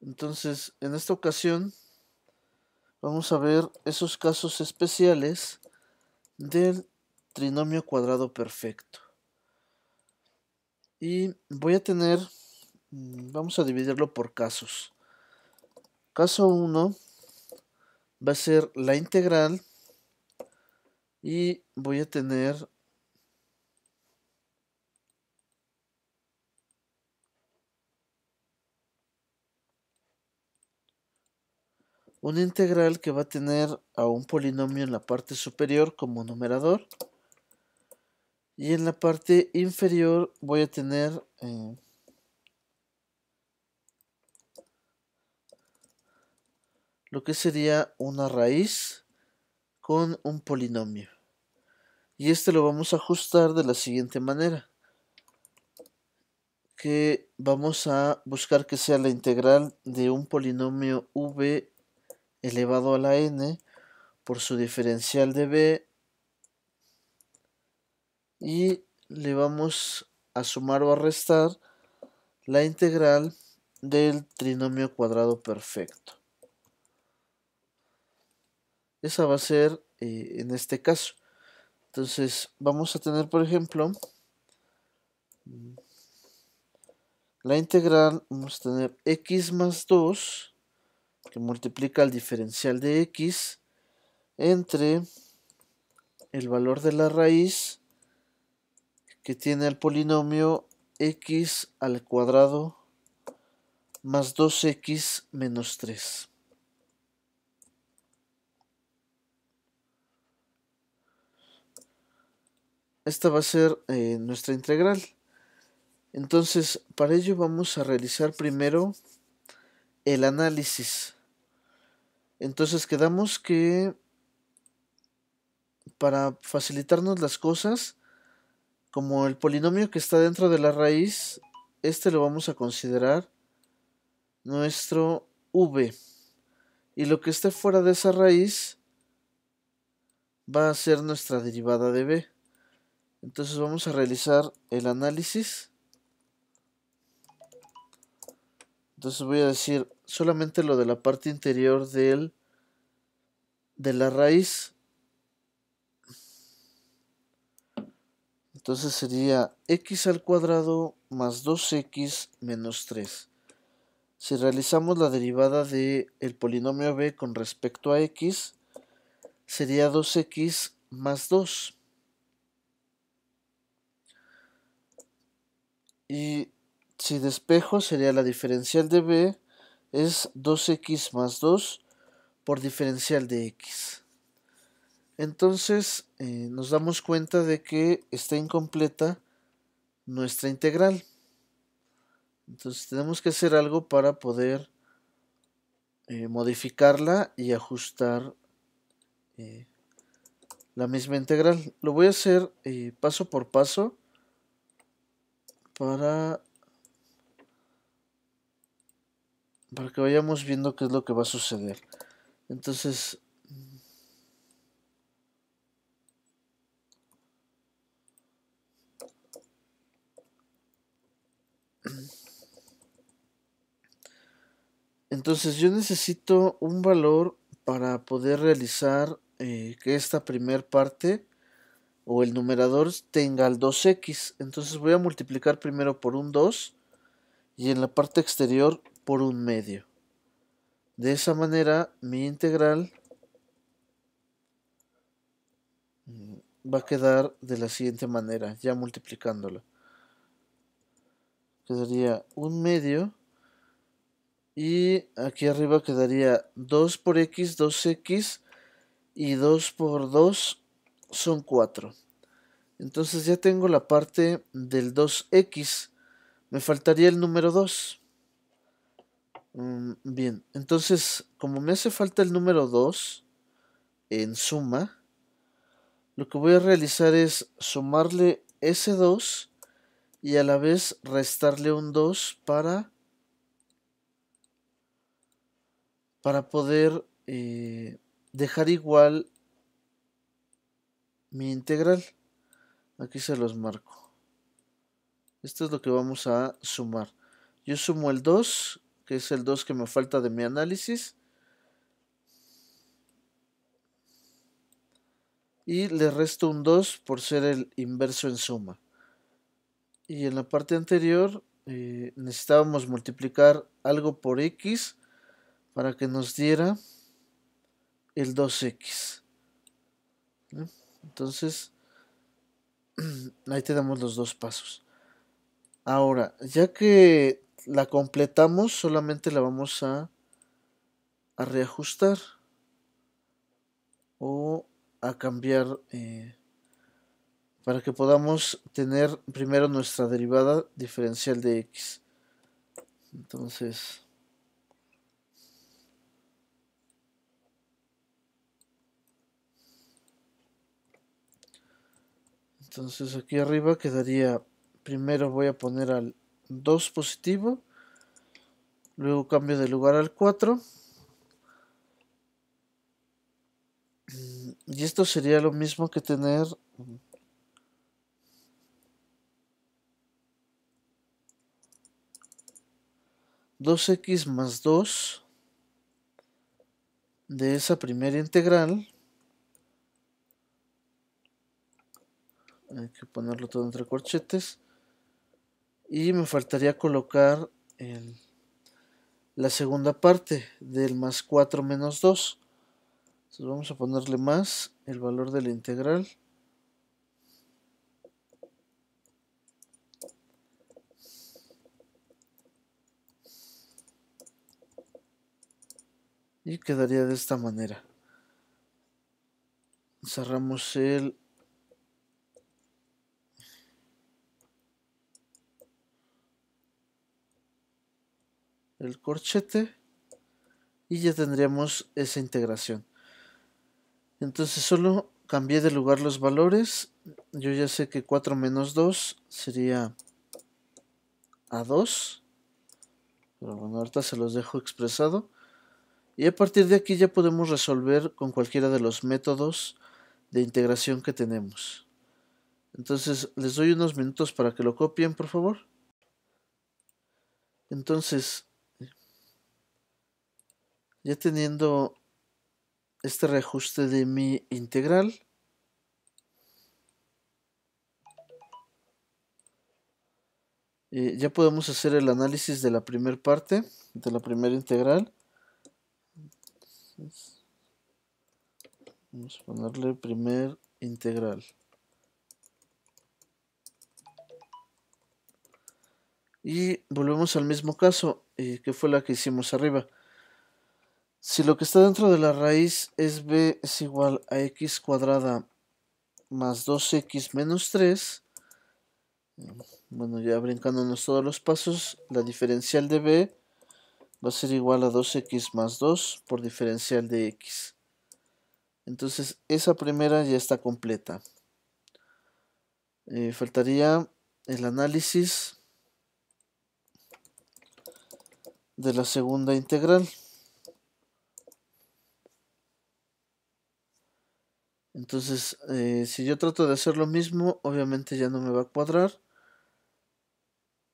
Entonces, en esta ocasión vamos a ver esos casos especiales del trinomio cuadrado perfecto. Y voy a tener, mm, vamos a dividirlo por casos. Caso 1 va a ser la integral y voy a tener una integral que va a tener a un polinomio en la parte superior como numerador y en la parte inferior voy a tener eh, lo que sería una raíz con un polinomio y este lo vamos a ajustar de la siguiente manera que vamos a buscar que sea la integral de un polinomio v elevado a la n por su diferencial de b y le vamos a sumar o a restar la integral del trinomio cuadrado perfecto. Esa va a ser eh, en este caso. Entonces vamos a tener, por ejemplo, la integral, vamos a tener x más 2 que multiplica el diferencial de x entre el valor de la raíz que tiene el polinomio x al cuadrado más 2x menos 3. Esta va a ser eh, nuestra integral. Entonces, para ello vamos a realizar primero el análisis. Entonces quedamos que para facilitarnos las cosas, como el polinomio que está dentro de la raíz, este lo vamos a considerar nuestro v. Y lo que esté fuera de esa raíz va a ser nuestra derivada de b. Entonces vamos a realizar el análisis Entonces voy a decir solamente lo de la parte interior del, de la raíz. Entonces sería x al cuadrado más 2x menos 3. Si realizamos la derivada del polinomio b con respecto a x, sería 2x más 2. Y si despejo sería la diferencial de b es 2x más 2 por diferencial de x. Entonces eh, nos damos cuenta de que está incompleta nuestra integral. Entonces tenemos que hacer algo para poder eh, modificarla y ajustar eh, la misma integral. Lo voy a hacer paso por paso para para que vayamos viendo qué es lo que va a suceder. Entonces, Entonces yo necesito un valor para poder realizar eh, que esta primer parte o el numerador tenga el 2x. Entonces voy a multiplicar primero por un 2 y en la parte exterior por un medio. De esa manera, mi integral va a quedar de la siguiente manera, ya multiplicándolo Quedaría un medio y aquí arriba quedaría 2 por x, 2x y 2 por 2 son 4. Entonces ya tengo la parte del 2x. Me faltaría el número 2. Mm, bien, entonces, como me hace falta el número 2 en suma, lo que voy a realizar es sumarle ese 2 y a la vez restarle un 2 para, para poder eh, dejar igual mi integral. Aquí se los marco. Esto es lo que vamos a sumar. Yo sumo el 2 que es el 2 que me falta de mi análisis. Y le resto un 2 por ser el inverso en suma. Y en la parte anterior eh, necesitábamos multiplicar algo por x para que nos diera el 2x. Entonces, ahí tenemos los dos pasos. Ahora, ya que la completamos, solamente la vamos a, a reajustar o a cambiar eh, para que podamos tener primero nuestra derivada diferencial de x. Entonces... Entonces aquí arriba quedaría, primero voy a poner al 2 positivo. Luego cambio de lugar al 4. Y esto sería lo mismo que tener... Dos x más 2 de esa primera integral. Hay que ponerlo todo entre corchetes y me faltaría colocar la segunda parte del más 4 menos 2 entonces vamos a ponerle más el valor de la integral y quedaría de esta manera cerramos el el corchete y ya tendríamos esa integración. Entonces solo cambié de lugar los valores. Yo ya sé que 4 menos 2 sería a 2. Pero bueno, ahorita se los dejo expresado. Y a partir de aquí ya podemos resolver con cualquiera de los métodos de integración que tenemos. Entonces les doy unos minutos para que lo copien, por favor. Entonces, ya teniendo este reajuste de mi integral, eh, ya podemos hacer el análisis de la primera parte, de la primera integral. vamos a ponerle primer integral. Y volvemos al mismo caso eh, que fue la que hicimos arriba. Si lo que está dentro de la raíz es b es igual a x cuadrada más 2x menos 3, bueno, ya brincándonos todos los pasos, la diferencial de b va a ser igual a 2x más 2 por diferencial de x. Entonces esa primera ya está completa. Eh, faltaría el análisis de la segunda integral. Entonces, eh, si yo trato de hacer lo mismo, obviamente ya no me va a cuadrar.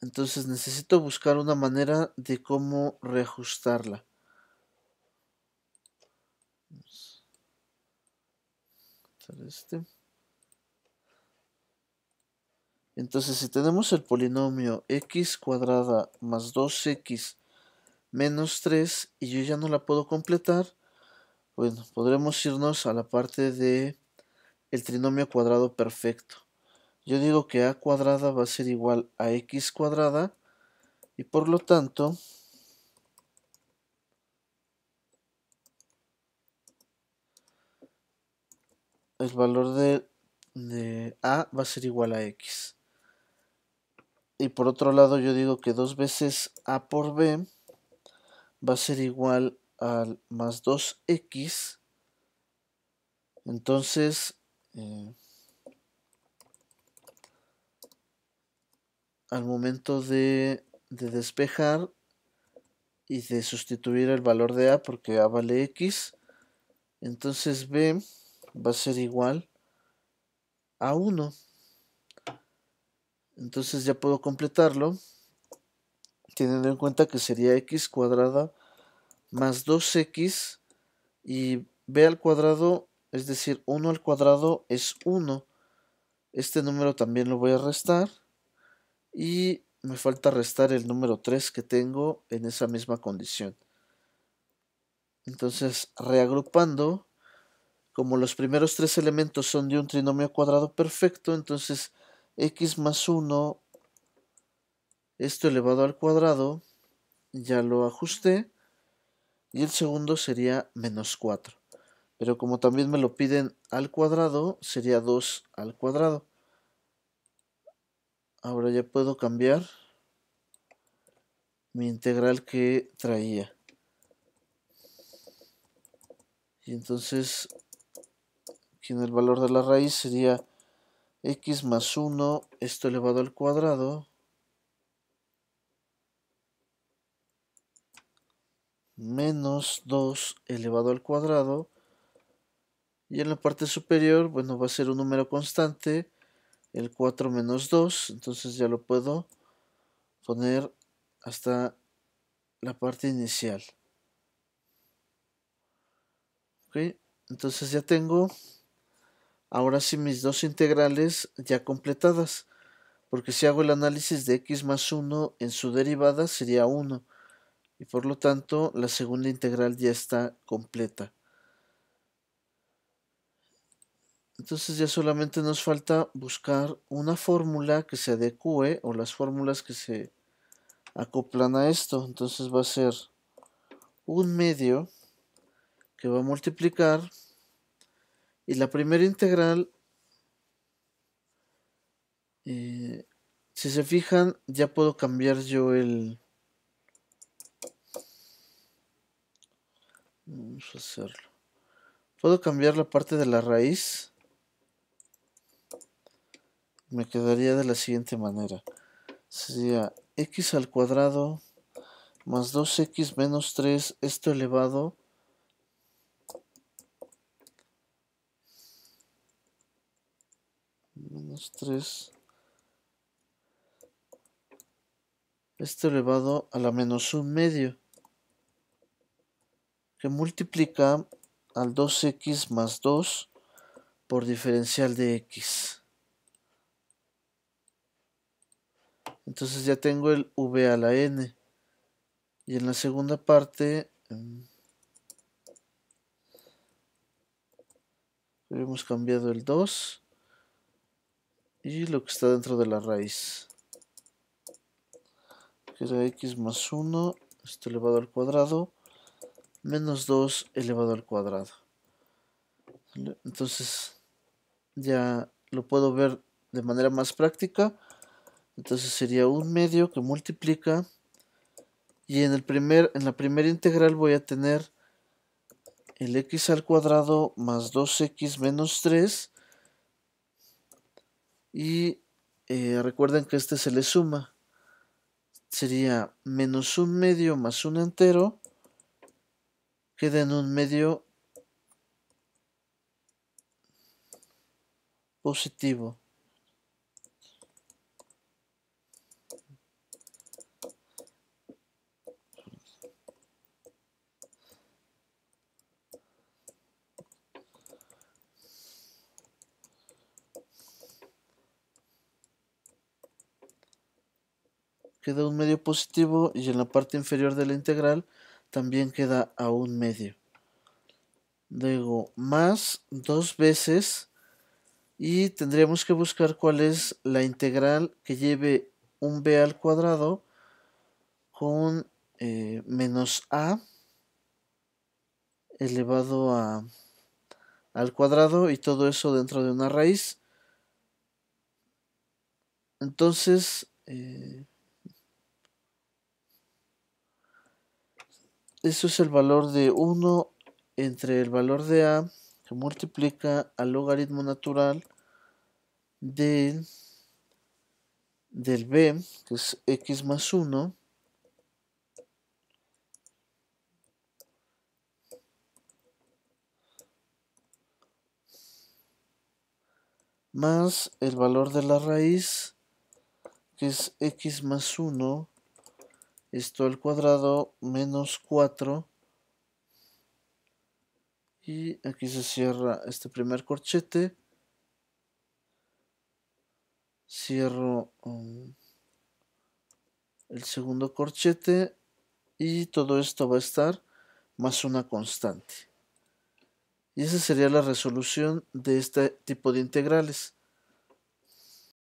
Entonces necesito buscar una manera de cómo reajustarla. Este. Entonces, si tenemos el polinomio x cuadrada más 2x menos 3 y yo ya no la puedo completar, bueno, podremos irnos a la parte de el trinomio cuadrado perfecto. Yo digo que a cuadrada va a ser igual a x cuadrada y por lo tanto el valor de, a va a ser igual a x. Y por otro lado yo digo que dos veces a por b va a ser igual a al más 2x, entonces eh, al momento de, de, despejar y de sustituir el valor de a porque a vale x, entonces b va a ser igual a 1. Entonces ya puedo completarlo, teniendo en cuenta que sería x cuadrada más 2x y b al cuadrado, es decir, 1 al cuadrado es 1. Este número también lo voy a restar y me falta restar el número 3 que tengo en esa misma condición. Entonces, reagrupando, como los primeros tres elementos son de un trinomio cuadrado perfecto, entonces x más 1, esto elevado al cuadrado, ya lo ajusté y el segundo sería menos 4. Pero como también me lo piden al cuadrado, sería 2 al cuadrado. Ahora ya puedo cambiar mi integral que traía. Y entonces, aquí en el valor de la raíz sería x más 1, esto elevado al cuadrado, menos 2 elevado al cuadrado. Y en la parte superior, bueno, va a ser un número constante, el 4 menos 2. Entonces ya lo puedo poner hasta la parte inicial. Ok, entonces ya tengo ahora sí mis dos integrales ya completadas. Porque si hago el análisis de x más 1 en su derivada sería 1 y por lo tanto la segunda integral ya está completa. Entonces ya solamente nos falta buscar una fórmula que se adecue o las fórmulas que se acoplan a esto. Entonces va a ser un medio que va a multiplicar y la primera integral, eh, si se fijan, ya puedo cambiar yo el, Vamos a hacerlo. Puedo cambiar la parte de la raíz. Me quedaría de la siguiente manera. Sería x al cuadrado más 2x menos 3, esto elevado menos 3 esto elevado a la menos un medio que multiplica al 2x más 2 por diferencial de x. Entonces ya tengo el v a la n. Y en la segunda parte... Em, hemos cambiado el 2 y lo que está dentro de la raíz que era x más 1 esto elevado al cuadrado menos 2 elevado al cuadrado. Entonces ya lo puedo ver de manera más práctica. Entonces sería un medio que multiplica y en, el primer, en la primera integral voy a tener el x al cuadrado más 2x menos 3 y eh, recuerden que este se le suma. Sería menos un medio más un entero queda en un medio positivo. queda un medio positivo y en la parte inferior de la integral también queda a un medio. Luego, más dos veces y tendríamos que buscar cuál es la integral que lleve un b al cuadrado con eh, menos a elevado a al cuadrado y todo eso dentro de una raíz. Entonces, eh, Eso es el valor de 1 entre el valor de A que multiplica al logaritmo natural de, del B, que es x más 1, más el valor de la raíz, que es x más 1 esto al cuadrado menos 4 y aquí se cierra este primer corchete cierro um, el segundo corchete y todo esto va a estar más una constante y esa sería la resolución de este tipo de integrales